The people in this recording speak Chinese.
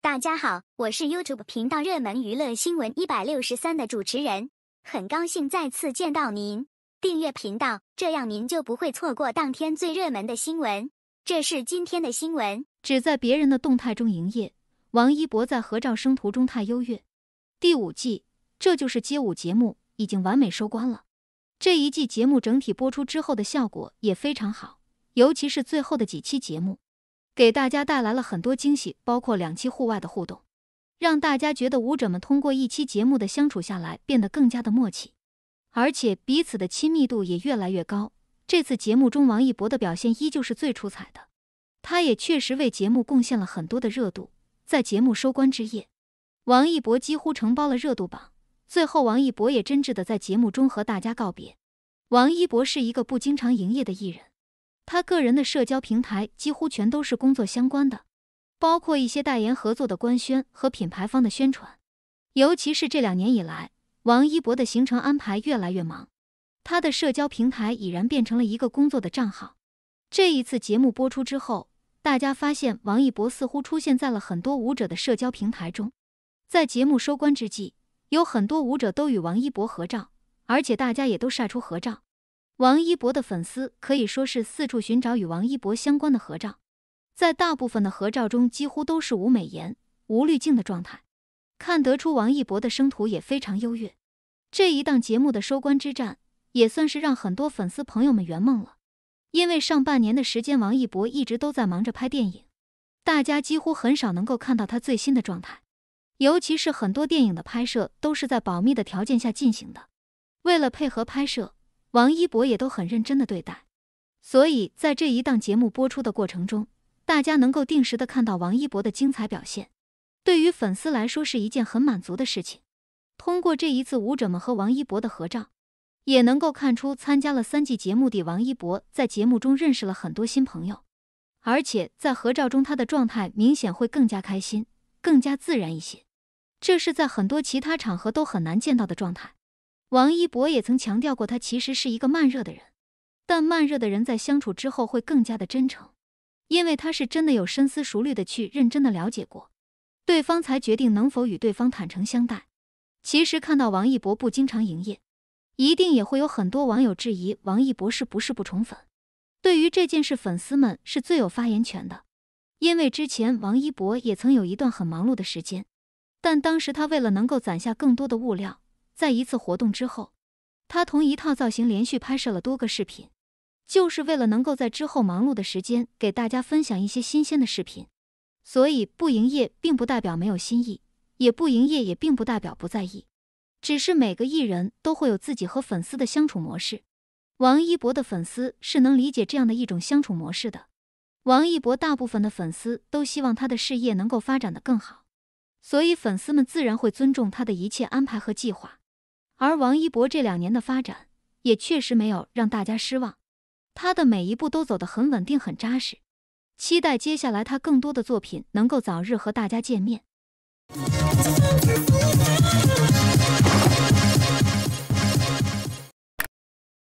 大家好，我是 YouTube 频道热门娱乐新闻一百六十三的主持人，很高兴再次见到您。订阅频道，这样您就不会错过当天最热门的新闻。这是今天的新闻：只在别人的动态中营业。王一博在合照生图中太优越。第五季，这就是街舞节目已经完美收官了。这一季节目整体播出之后的效果也非常好，尤其是最后的几期节目。给大家带来了很多惊喜，包括两期户外的互动，让大家觉得舞者们通过一期节目的相处下来，变得更加的默契，而且彼此的亲密度也越来越高。这次节目中，王一博的表现依旧是最出彩的，他也确实为节目贡献了很多的热度。在节目收官之夜，王一博几乎承包了热度榜。最后，王一博也真挚的在节目中和大家告别。王一博是一个不经常营业的艺人。他个人的社交平台几乎全都是工作相关的，包括一些代言合作的官宣和品牌方的宣传。尤其是这两年以来，王一博的行程安排越来越忙，他的社交平台已然变成了一个工作的账号。这一次节目播出之后，大家发现王一博似乎出现在了很多舞者的社交平台中。在节目收官之际，有很多舞者都与王一博合照，而且大家也都晒出合照。王一博的粉丝可以说是四处寻找与王一博相关的合照，在大部分的合照中，几乎都是无美颜、无滤镜的状态，看得出王一博的生图也非常优越。这一档节目的收官之战，也算是让很多粉丝朋友们圆梦了。因为上半年的时间，王一博一直都在忙着拍电影，大家几乎很少能够看到他最新的状态，尤其是很多电影的拍摄都是在保密的条件下进行的，为了配合拍摄。王一博也都很认真的对待，所以在这一档节目播出的过程中，大家能够定时的看到王一博的精彩表现，对于粉丝来说是一件很满足的事情。通过这一次舞者们和王一博的合照，也能够看出参加了三季节目的王一博在节目中认识了很多新朋友，而且在合照中他的状态明显会更加开心、更加自然一些，这是在很多其他场合都很难见到的状态。王一博也曾强调过，他其实是一个慢热的人，但慢热的人在相处之后会更加的真诚，因为他是真的有深思熟虑的去认真的了解过，对方才决定能否与对方坦诚相待。其实看到王一博不经常营业，一定也会有很多网友质疑王一博是不是不宠粉。对于这件事，粉丝们是最有发言权的，因为之前王一博也曾有一段很忙碌的时间，但当时他为了能够攒下更多的物料。在一次活动之后，他同一套造型连续拍摄了多个视频，就是为了能够在之后忙碌的时间给大家分享一些新鲜的视频。所以不营业并不代表没有新意，也不营业也并不代表不在意，只是每个艺人都会有自己和粉丝的相处模式。王一博的粉丝是能理解这样的一种相处模式的。王一博大部分的粉丝都希望他的事业能够发展得更好，所以粉丝们自然会尊重他的一切安排和计划。而王一博这两年的发展也确实没有让大家失望，他的每一步都走得很稳定、很扎实，期待接下来他更多的作品能够早日和大家见面。